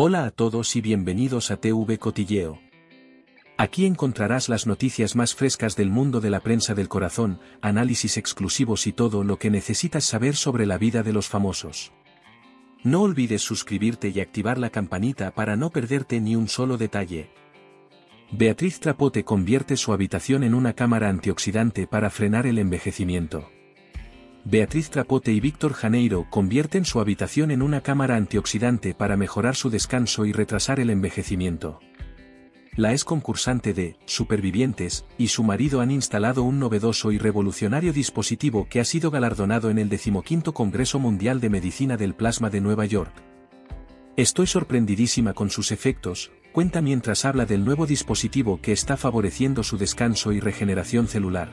Hola a todos y bienvenidos a TV Cotilleo. Aquí encontrarás las noticias más frescas del mundo de la prensa del corazón, análisis exclusivos y todo lo que necesitas saber sobre la vida de los famosos. No olvides suscribirte y activar la campanita para no perderte ni un solo detalle. Beatriz Trapote convierte su habitación en una cámara antioxidante para frenar el envejecimiento. Beatriz Trapote y Víctor Janeiro convierten su habitación en una cámara antioxidante para mejorar su descanso y retrasar el envejecimiento. La ex concursante de Supervivientes y su marido han instalado un novedoso y revolucionario dispositivo que ha sido galardonado en el XV Congreso Mundial de Medicina del Plasma de Nueva York. Estoy sorprendidísima con sus efectos, cuenta mientras habla del nuevo dispositivo que está favoreciendo su descanso y regeneración celular.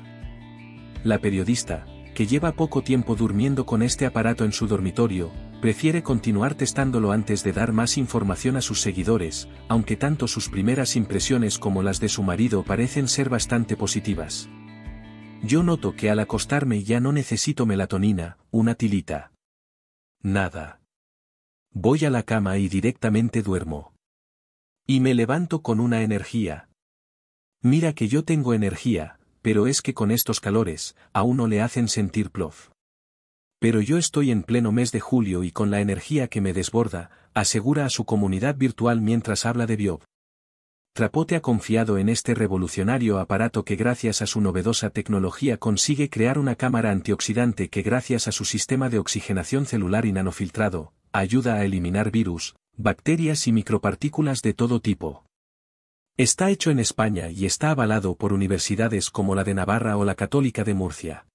La periodista, que lleva poco tiempo durmiendo con este aparato en su dormitorio, prefiere continuar testándolo antes de dar más información a sus seguidores, aunque tanto sus primeras impresiones como las de su marido parecen ser bastante positivas. Yo noto que al acostarme ya no necesito melatonina, una tilita. Nada. Voy a la cama y directamente duermo. Y me levanto con una energía. Mira que yo tengo energía, pero es que con estos calores, a uno le hacen sentir plof. Pero yo estoy en pleno mes de julio y con la energía que me desborda, asegura a su comunidad virtual mientras habla de biob. Trapote ha confiado en este revolucionario aparato que gracias a su novedosa tecnología consigue crear una cámara antioxidante que gracias a su sistema de oxigenación celular y nanofiltrado, ayuda a eliminar virus, bacterias y micropartículas de todo tipo. Está hecho en España y está avalado por universidades como la de Navarra o la Católica de Murcia.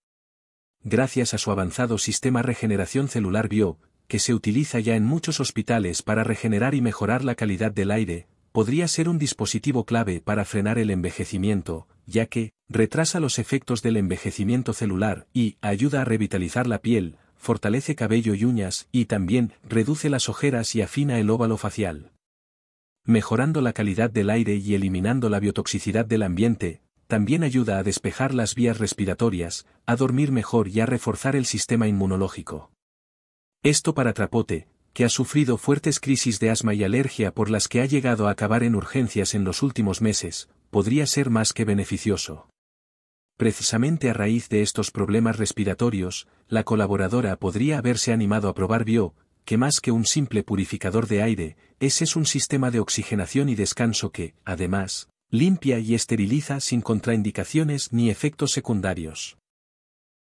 Gracias a su avanzado sistema regeneración celular bio, que se utiliza ya en muchos hospitales para regenerar y mejorar la calidad del aire, podría ser un dispositivo clave para frenar el envejecimiento, ya que, retrasa los efectos del envejecimiento celular y ayuda a revitalizar la piel, fortalece cabello y uñas y también reduce las ojeras y afina el óvalo facial mejorando la calidad del aire y eliminando la biotoxicidad del ambiente, también ayuda a despejar las vías respiratorias, a dormir mejor y a reforzar el sistema inmunológico. Esto para Trapote, que ha sufrido fuertes crisis de asma y alergia por las que ha llegado a acabar en urgencias en los últimos meses, podría ser más que beneficioso. Precisamente a raíz de estos problemas respiratorios, la colaboradora podría haberse animado a probar bio, que más que un simple purificador de aire, ese es un sistema de oxigenación y descanso que, además, limpia y esteriliza sin contraindicaciones ni efectos secundarios.